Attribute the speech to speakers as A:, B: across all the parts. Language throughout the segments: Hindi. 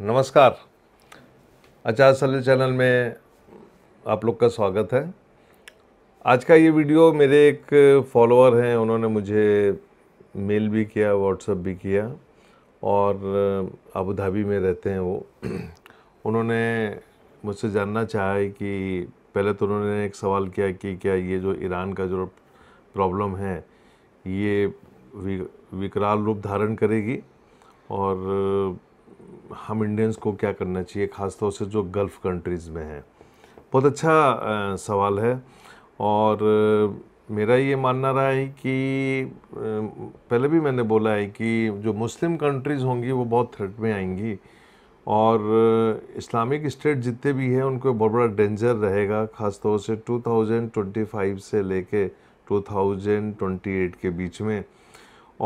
A: नमस्कार आचार्य सल्य चैनल में आप लोग का स्वागत है आज का ये वीडियो मेरे एक फॉलोअर हैं उन्होंने मुझे मेल भी किया व्हाट्सअप भी किया और अबू धाबी में रहते हैं वो उन्होंने मुझसे जानना चाहा है कि पहले तो उन्होंने एक सवाल किया कि क्या ये जो ईरान का जो प्रॉब्लम है ये विकराल रूप धारण करेगी और हम इंडियंस को क्या करना चाहिए ख़ासतौर से जो गल्फ़ कंट्रीज़ में हैं बहुत अच्छा सवाल है और मेरा ये मानना रहा है कि पहले भी मैंने बोला है कि जो मुस्लिम कंट्रीज़ होंगी वो बहुत थ्रेट में आएंगी और इस्लामिक स्टेट जितने भी हैं उनको बहुत बड़ा डेंजर रहेगा ख़ासतौर से 2025 से लेके 2028 के बीच में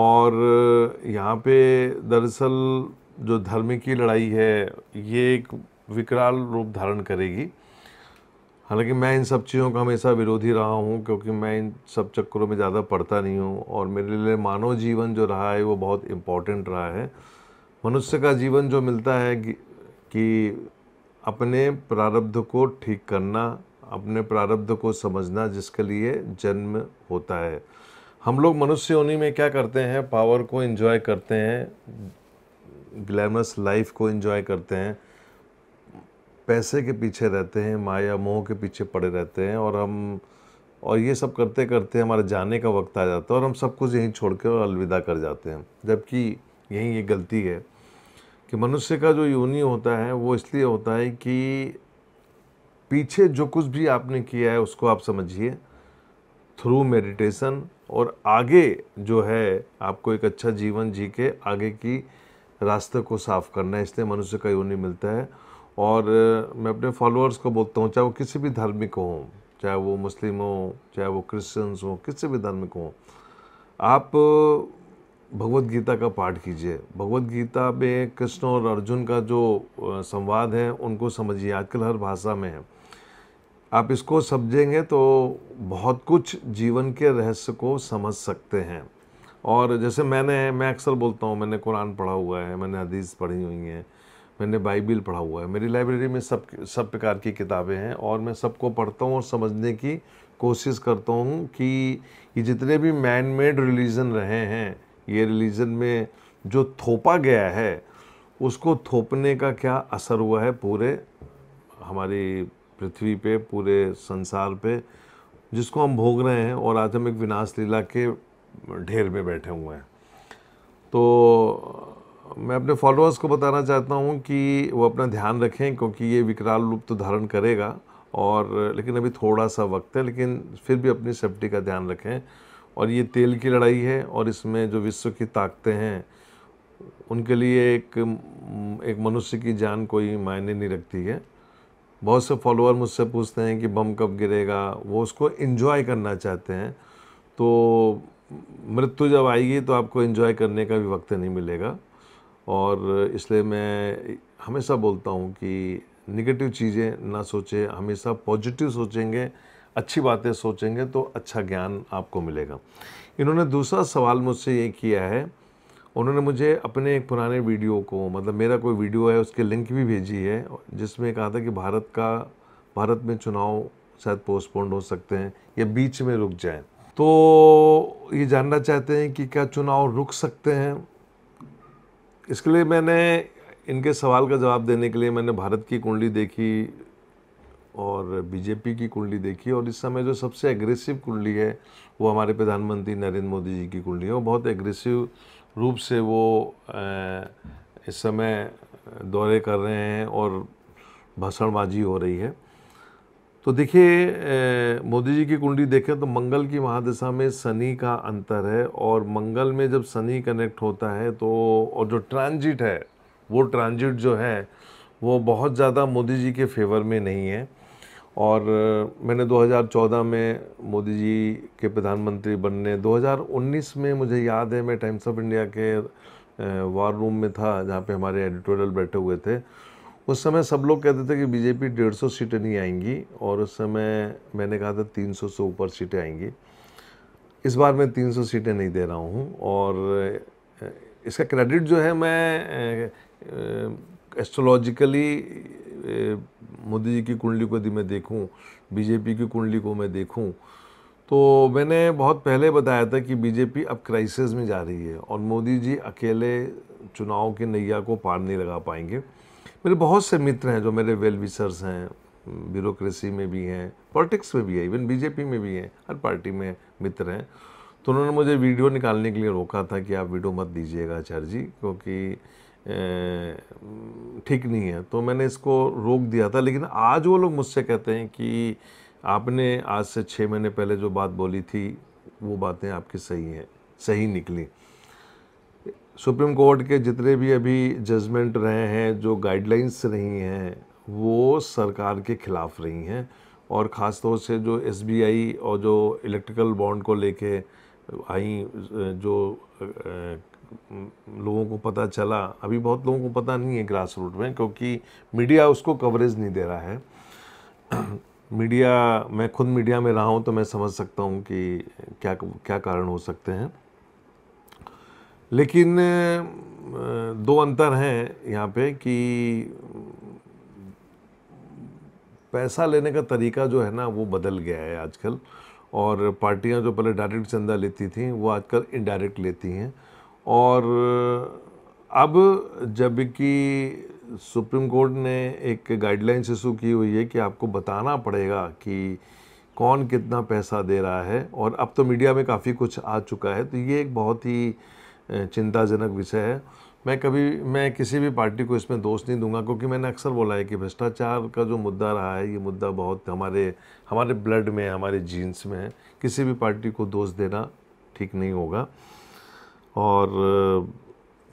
A: और यहाँ पे दरअसल जो धर्म की लड़ाई है ये एक विकराल रूप धारण करेगी हालांकि मैं इन सब चीज़ों का हमेशा विरोधी रहा हूँ क्योंकि मैं इन सब चक्करों में ज़्यादा पढ़ता नहीं हूँ और मेरे लिए मानव जीवन जो रहा है वो बहुत इम्पोर्टेंट रहा है मनुष्य का जीवन जो मिलता है कि, अपने प्रारब्ध को ठीक करना अपने प्रारब्ध को समझना जिसके लिए जन्म होता है हम लोग मनुष्य होनी में क्या करते हैं पावर को एंजॉय करते हैं ग्लैमरस लाइफ को इन्जॉय करते हैं पैसे के पीछे रहते हैं माया मोह के पीछे पड़े रहते हैं और हम और ये सब करते करते हमारे जाने का वक्त आ जाता है और हम सब कुछ यहीं छोड़ कर और अलविदा कर जाते हैं जबकि यही ये गलती है कि मनुष्य का जो योनि होता है वो इसलिए होता है कि पीछे जो कुछ भी आपने किया है उसको आप समझिए थ्रू मेडिटेशन और आगे जो है आपको एक अच्छा जीवन जी के आगे की रास्ते को साफ़ करना है इसलिए मनुष्य का योनि मिलता है और मैं अपने फॉलोअर्स को बोलता हूँ चाहे वो किसी भी धार्मिक हो चाहे वो मुस्लिम हो चाहे वो क्रिश्चियंस हो किसी भी धार्मिक हो आप भगवत गीता का पाठ कीजिए भगवत गीता में कृष्ण और अर्जुन का जो संवाद है उनको समझिए आजकल हर भाषा में है आप इसको समझेंगे तो बहुत कुछ जीवन के रहस्य को समझ सकते हैं और जैसे मैंने मैं अक्सर बोलता हूँ मैंने कुरान पढ़ा हुआ है मैंने हदीस पढ़ी हुई हैं मैंने बाइबिल पढ़ा हुआ है मेरी लाइब्रेरी में सब सब प्रकार की किताबें हैं और मैं सबको पढ़ता हूँ और समझने की कोशिश करता हूँ कि ये जितने भी मैन मेड रिलीजन रहे हैं ये रिलीजन में जो थोपा गया है उसको थोपने का क्या असर हुआ है पूरे हमारी पृथ्वी पे पूरे संसार पे जिसको हम भोग रहे हैं और आज हम एक विनाश लीला के ढेर में बैठे हुए हैं तो मैं अपने फॉलोअर्स को बताना चाहता हूँ कि वो अपना ध्यान रखें क्योंकि ये विकराल रूप तो धारण करेगा और लेकिन अभी थोड़ा सा वक्त है लेकिन फिर भी अपनी सेफ्टी का ध्यान रखें और ये तेल की लड़ाई है और इसमें जो विश्व की ताकतें हैं उनके लिए एक एक मनुष्य की जान कोई मायने नहीं रखती है बहुत से फॉलोअर मुझसे पूछते हैं कि बम कब गिरेगा वो उसको इन्जॉय करना चाहते हैं तो मृत्यु जब आएगी तो आपको इन्जॉय करने का भी वक्त नहीं मिलेगा और इसलिए मैं हमेशा बोलता हूँ कि निगेटिव चीज़ें ना सोचें हमेशा पॉजिटिव सोचेंगे अच्छी बातें सोचेंगे तो अच्छा ज्ञान आपको मिलेगा इन्होंने दूसरा सवाल मुझसे ये किया है उन्होंने मुझे अपने एक पुराने वीडियो को मतलब मेरा कोई वीडियो है उसके लिंक भी भेजी है जिसमें कहा था कि भारत का भारत में चुनाव शायद पोस्टपोन्ड हो सकते हैं या बीच में रुक जाएँ तो ये जानना चाहते हैं कि क्या चुनाव रुक सकते हैं इसके लिए मैंने इनके सवाल का जवाब देने के लिए मैंने भारत की कुंडली देखी और बीजेपी की कुंडली देखी और इस समय जो सबसे एग्रेसिव कुंडली है वो हमारे प्रधानमंत्री नरेंद्र मोदी जी की कुंडली है वो बहुत एग्रेसिव रूप से वो इस समय दौरे कर रहे हैं और भाषणबाजी हो रही है तो देखिए मोदी जी की कुंडली देखें तो मंगल की महादशा में शनि का अंतर है और मंगल में जब शनि कनेक्ट होता है तो और जो ट्रांजिट है वो ट्रांजिट जो है वो बहुत ज़्यादा मोदी जी के फेवर में नहीं है और मैंने 2014 में मोदी जी के प्रधानमंत्री बनने 2019 में मुझे याद है मैं टाइम्स ऑफ इंडिया के वार रूम में था जहाँ पे हमारे एडिटोरियल बैठे हुए थे उस समय सब लोग कहते थे कि बीजेपी 150 सीटें नहीं आएंगी और उस समय मैंने कहा था 300 से ऊपर सीटें आएंगी इस बार मैं 300 सीटें नहीं दे रहा हूँ और इसका क्रेडिट जो है मैं एस्ट्रोलॉजिकली मोदी जी की कुंडली को यदि मैं देखूँ बीजेपी की कुंडली को मैं देखूँ तो मैंने बहुत पहले बताया था कि बीजेपी अब क्राइसिस में जा रही है और मोदी जी अकेले चुनाव के नैया को पार नहीं लगा पाएंगे मेरे बहुत से मित्र हैं जो मेरे वेल विशर्स हैं ब्यूरोक्रेसी में भी हैं पॉलिटिक्स में भी है इवन बीजेपी में भी हैं हर पार्टी में मित्र हैं तो उन्होंने मुझे वीडियो निकालने के लिए रोका था कि आप वीडियो मत दीजिएगा आचार्य जी क्योंकि ठीक नहीं है तो मैंने इसको रोक दिया था लेकिन आज वो लोग मुझसे कहते हैं कि आपने आज से छः महीने पहले जो बात बोली थी वो बातें आपकी सही हैं सही निकली सुप्रीम कोर्ट के जितने भी अभी जजमेंट रहे हैं जो गाइडलाइंस रही हैं वो सरकार के ख़िलाफ़ रही हैं और ख़ास तौर से जो एस और जो इलेक्ट्रिकल बॉन्ड को लेके आई जो लोगों को पता चला अभी बहुत लोगों को पता नहीं है ग्रास रूट में क्योंकि मीडिया उसको कवरेज नहीं दे रहा है मीडिया मैं खुद मीडिया में रहा हूँ तो मैं समझ सकता हूँ कि क्या क्या कारण हो सकते हैं लेकिन दो अंतर हैं यहाँ पे कि पैसा लेने का तरीका जो है ना वो बदल गया है आजकल और पार्टियाँ जो पहले डायरेक्ट चंदा लेती थी वो आजकल इनडायरेक्ट लेती हैं और अब जबकि सुप्रीम कोर्ट ने एक गाइडलाइंस इशू की हुई है कि आपको बताना पड़ेगा कि कौन कितना पैसा दे रहा है और अब तो मीडिया में काफ़ी कुछ आ चुका है तो ये एक बहुत ही चिंताजनक विषय है मैं कभी मैं किसी भी पार्टी को इसमें दोष नहीं दूंगा क्योंकि मैंने अक्सर बोला है कि भ्रष्टाचार का जो मुद्दा रहा है ये मुद्दा बहुत हमारे हमारे ब्लड में हमारे जीन्स में है किसी भी पार्टी को दोष देना ठीक नहीं होगा और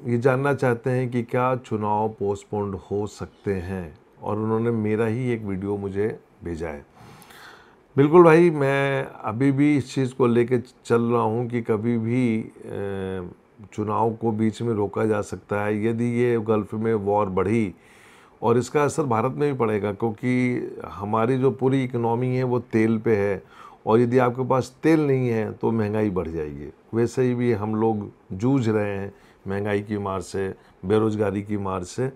A: ये जानना चाहते हैं कि क्या चुनाव पोस्टपोन्ड हो सकते हैं और उन्होंने मेरा ही एक वीडियो मुझे भेजा है बिल्कुल भाई मैं अभी भी इस चीज़ को लेकर चल रहा हूँ कि कभी भी चुनाव को बीच में रोका जा सकता है यदि ये गल्फ में वॉर बढ़ी और इसका असर भारत में भी पड़ेगा क्योंकि हमारी जो पूरी इकनॉमी है वो तेल पे है और यदि आपके पास तेल नहीं है तो महंगाई बढ़ जाएगी वैसे ही भी हम लोग जूझ रहे हैं महंगाई की मार से बेरोज़गारी की मार से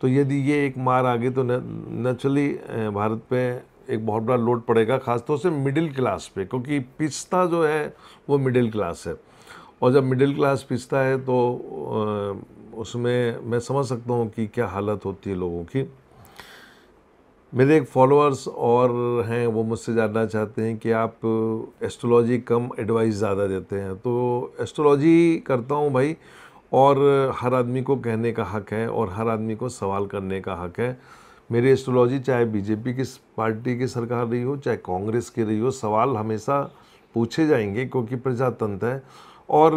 A: तो यदि ये एक मार आ गई तो नेचुरली भारत पे एक बहुत बड़ा लोड पड़ेगा खासतौर से मिडिल क्लास पे क्योंकि पिस्ता जो है वो मिडिल क्लास है और जब मिडिल क्लास पिसता है तो उसमें मैं समझ सकता हूँ कि क्या हालत होती है लोगों की मेरे एक फॉलोअर्स और हैं वो मुझसे जानना चाहते हैं कि आप एस्ट्रोलॉजी कम एडवाइस ज़्यादा देते हैं तो एस्ट्रोलॉजी करता हूँ भाई और हर आदमी को कहने का हक है और हर आदमी को सवाल करने का हक है मेरी एस्ट्रोलॉजी चाहे बीजेपी की पार्टी की सरकार रही हो चाहे कांग्रेस की रही हो सवाल हमेशा पूछे जाएंगे क्योंकि प्रजातंत्र है और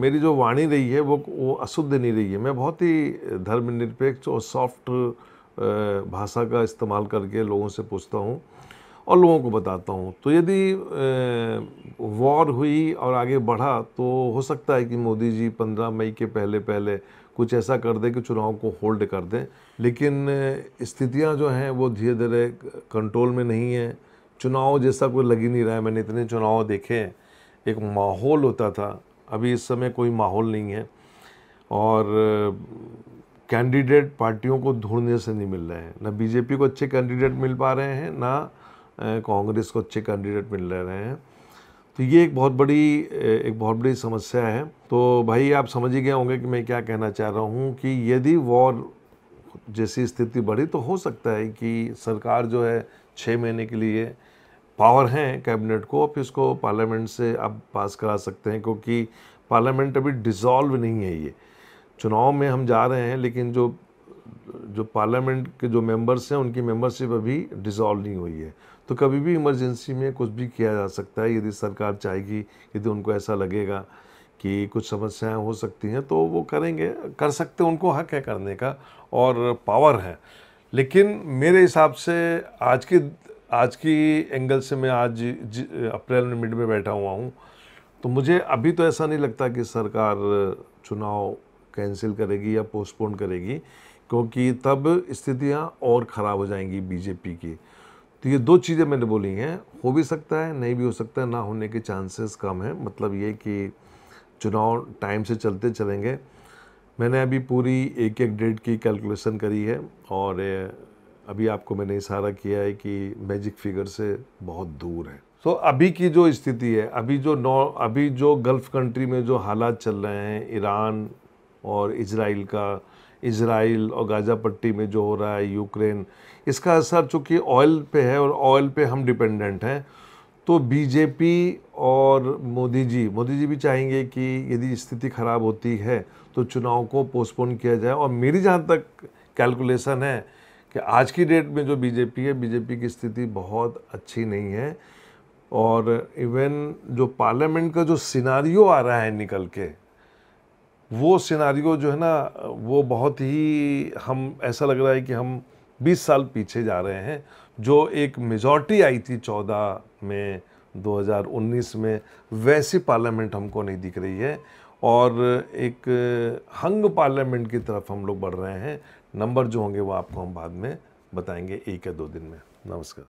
A: मेरी जो वाणी रही है वो वो अशुद्ध नहीं रही है मैं बहुत ही धर्मनिरपेक्ष और सॉफ्ट भाषा का इस्तेमाल करके लोगों से पूछता हूँ और लोगों को बताता हूँ तो यदि वॉर हुई और आगे बढ़ा तो हो सकता है कि मोदी जी पंद्रह मई के पहले पहले कुछ ऐसा कर दें कि चुनाव को होल्ड कर दें लेकिन स्थितियाँ जो हैं वो धीरे धीरे कंट्रोल में नहीं है चुनाव जैसा कोई लग ही नहीं रहा है मैंने इतने चुनाव देखे हैं एक माहौल होता था अभी इस समय कोई माहौल नहीं है और कैंडिडेट पार्टियों को ढूंढने से नहीं मिल रहे हैं ना बीजेपी को अच्छे कैंडिडेट मिल पा रहे हैं ना कांग्रेस को अच्छे कैंडिडेट मिल रहे हैं तो ये एक बहुत बड़ी एक बहुत बड़ी समस्या है तो भाई आप समझ ही गए होंगे कि मैं क्या कहना चाह रहा हूँ कि यदि वॉर जैसी स्थिति बढ़ी तो हो सकता है कि सरकार जो है छः महीने के लिए पावर हैं कैबिनेट को फिर इसको पार्लियामेंट से अब पास करा सकते हैं क्योंकि पार्लियामेंट अभी डिज़ोल्व नहीं है ये चुनाव में हम जा रहे हैं लेकिन जो जो पार्लियामेंट के जो मेंबर्स हैं उनकी मेंबरशिप अभी डिज़ोल्व नहीं हुई है तो कभी भी इमरजेंसी में कुछ भी किया जा सकता है यदि सरकार चाहेगी यदि उनको ऐसा लगेगा कि कुछ समस्याएं हो सकती हैं तो वो करेंगे कर सकते उनको हक है करने का और पावर है लेकिन मेरे हिसाब से आज के आज की एंगल से मैं आज अप्रैल में मिड में बैठा हुआ हूँ तो मुझे अभी तो ऐसा नहीं लगता कि सरकार चुनाव कैंसिल करेगी या पोस्टपोन करेगी क्योंकि तब स्थितियाँ और ख़राब हो जाएंगी बीजेपी की तो ये दो चीज़ें मैंने बोली हैं हो भी सकता है नहीं भी हो सकता है ना होने के चांसेस कम हैं मतलब ये कि चुनाव टाइम से चलते चलेंगे मैंने अभी पूरी एक एक डेट की कैलकुलेशन करी है और अभी आपको मैंने इशारा किया है कि मैजिक फिगर से बहुत दूर है तो अभी की जो स्थिति है अभी जो नौ अभी जो गल्फ़ कंट्री में जो हालात चल रहे हैं ईरान और इसराइल का इसराइल और गाजा पट्टी में जो हो रहा है यूक्रेन इसका असर चूँकि ऑयल पे है और ऑयल पे हम डिपेंडेंट हैं तो बीजेपी और मोदी जी मोदी जी भी चाहेंगे कि यदि स्थिति ख़राब होती है तो चुनाव को पोस्टपोन किया जाए और मेरी जहाँ तक कैलकुलेशन है कि आज की डेट में जो बीजेपी है बीजेपी की स्थिति बहुत अच्छी नहीं है और इवन जो पार्लियामेंट का जो सिनारियो आ रहा है निकल के वो सिनारियो जो है ना वो बहुत ही हम ऐसा लग रहा है कि हम 20 साल पीछे जा रहे हैं जो एक मेजॉरिटी आई थी 14 में 2019 में वैसी पार्लियामेंट हमको नहीं दिख रही है और एक हंग पार्लियामेंट की तरफ हम लोग बढ़ रहे हैं नंबर जो होंगे वो आपको हम बाद में बताएंगे एक या दो दिन में नमस्कार